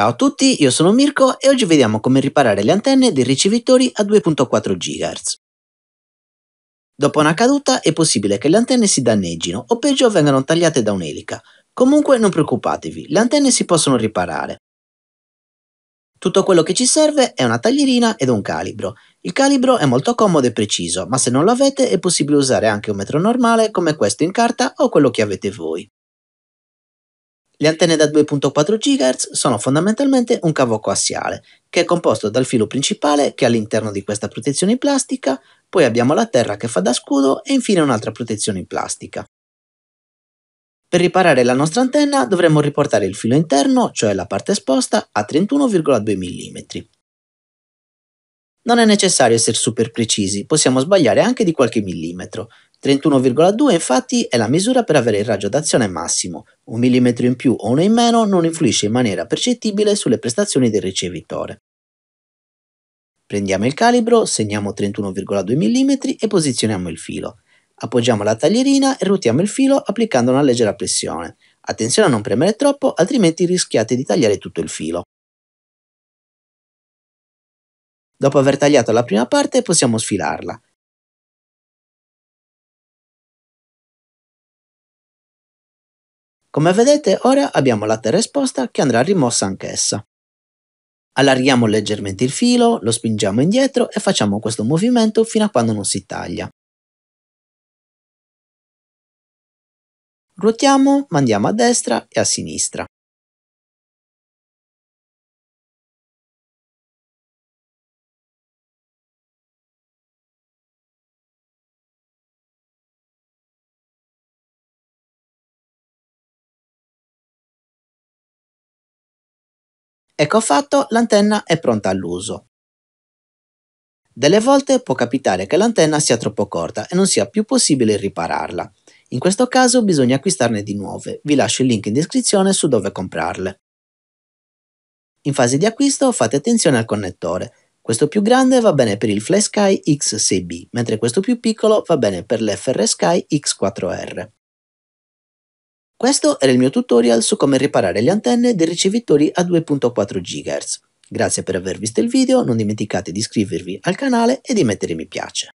Ciao a tutti, io sono Mirko e oggi vediamo come riparare le antenne dei ricevitori a 2.4 GHz. Dopo una caduta è possibile che le antenne si danneggino o peggio vengano tagliate da un'elica. Comunque non preoccupatevi, le antenne si possono riparare. Tutto quello che ci serve è una taglierina ed un calibro. Il calibro è molto comodo e preciso, ma se non lo avete è possibile usare anche un metro normale come questo in carta o quello che avete voi. Le antenne da 2.4 GHz sono fondamentalmente un cavo coassiale, che è composto dal filo principale che è all'interno di questa protezione in plastica, poi abbiamo la terra che fa da scudo e infine un'altra protezione in plastica. Per riparare la nostra antenna dovremo riportare il filo interno, cioè la parte esposta, a 31,2 mm. Non è necessario essere super precisi, possiamo sbagliare anche di qualche millimetro, 31,2 infatti è la misura per avere il raggio d'azione massimo, un millimetro in più o uno in meno non influisce in maniera percettibile sulle prestazioni del ricevitore. Prendiamo il calibro, segniamo 31,2 mm e posizioniamo il filo. Appoggiamo la taglierina e ruotiamo il filo applicando una leggera pressione. Attenzione a non premere troppo, altrimenti rischiate di tagliare tutto il filo. Dopo aver tagliato la prima parte possiamo sfilarla. Come vedete ora abbiamo la terra esposta che andrà rimossa anch'essa. Allarghiamo leggermente il filo, lo spingiamo indietro e facciamo questo movimento fino a quando non si taglia. Ruotiamo, mandiamo a destra e a sinistra. Ecco fatto, l'antenna è pronta all'uso. Delle volte può capitare che l'antenna sia troppo corta e non sia più possibile ripararla. In questo caso bisogna acquistarne di nuove, vi lascio il link in descrizione su dove comprarle. In fase di acquisto fate attenzione al connettore, questo più grande va bene per il FlySky X6B, mentre questo più piccolo va bene per l'FRSky X4R. Questo era il mio tutorial su come riparare le antenne dei ricevitori a 2.4 GHz. Grazie per aver visto il video, non dimenticate di iscrivervi al canale e di mettere mi piace.